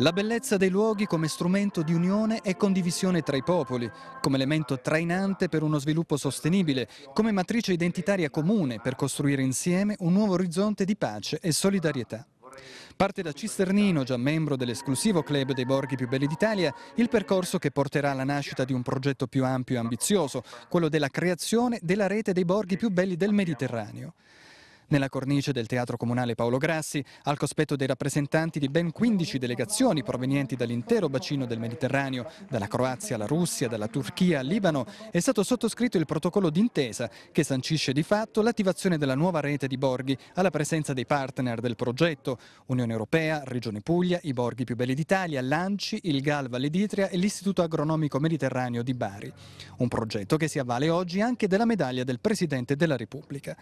La bellezza dei luoghi come strumento di unione e condivisione tra i popoli, come elemento trainante per uno sviluppo sostenibile, come matrice identitaria comune per costruire insieme un nuovo orizzonte di pace e solidarietà. Parte da Cisternino, già membro dell'esclusivo club dei borghi più belli d'Italia, il percorso che porterà alla nascita di un progetto più ampio e ambizioso, quello della creazione della rete dei borghi più belli del Mediterraneo. Nella cornice del Teatro Comunale Paolo Grassi, al cospetto dei rappresentanti di ben 15 delegazioni provenienti dall'intero bacino del Mediterraneo, dalla Croazia alla Russia, dalla Turchia al Libano, è stato sottoscritto il protocollo d'intesa che sancisce di fatto l'attivazione della nuova rete di borghi alla presenza dei partner del progetto, Unione Europea, Regione Puglia, i borghi più belli d'Italia, l'ANCI, il GAL Valle d'Itria e l'Istituto Agronomico Mediterraneo di Bari. Un progetto che si avvale oggi anche della medaglia del Presidente della Repubblica.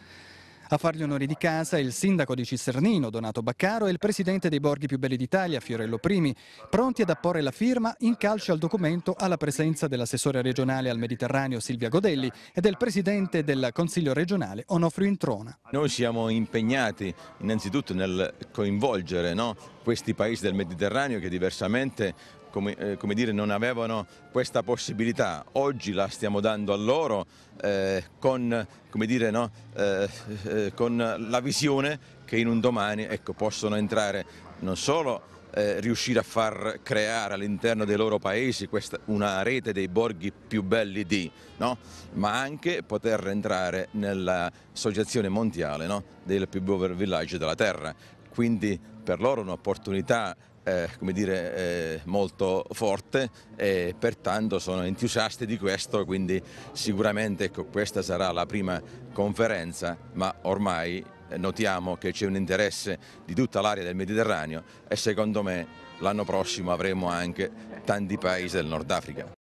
A fargli onori di casa il sindaco di Cisternino, Donato Baccaro, e il presidente dei borghi più belli d'Italia, Fiorello Primi, pronti ad apporre la firma in calce al documento alla presenza dell'assessore regionale al Mediterraneo Silvia Godelli e del presidente del Consiglio regionale Onofrio Introna. Noi siamo impegnati innanzitutto nel coinvolgere no, questi paesi del Mediterraneo che diversamente come, eh, come, dire, non avevano questa possibilità. Oggi la stiamo dando a loro eh, con, dire, no? Eh, eh, con, la visione che in un domani ecco, possono entrare non solo eh, riuscire a far creare all'interno dei loro paesi questa, una rete dei borghi più belli di, no? ma anche poter entrare nell'associazione mondiale no? del più Village della Terra. Quindi per loro un'opportunità eh, come dire, eh, molto forte e pertanto sono entusiasti di questo, quindi sicuramente ecco, questa sarà la prima conferenza, ma ormai eh, notiamo che c'è un interesse di tutta l'area del Mediterraneo e secondo me l'anno prossimo avremo anche tanti paesi del Nord Africa.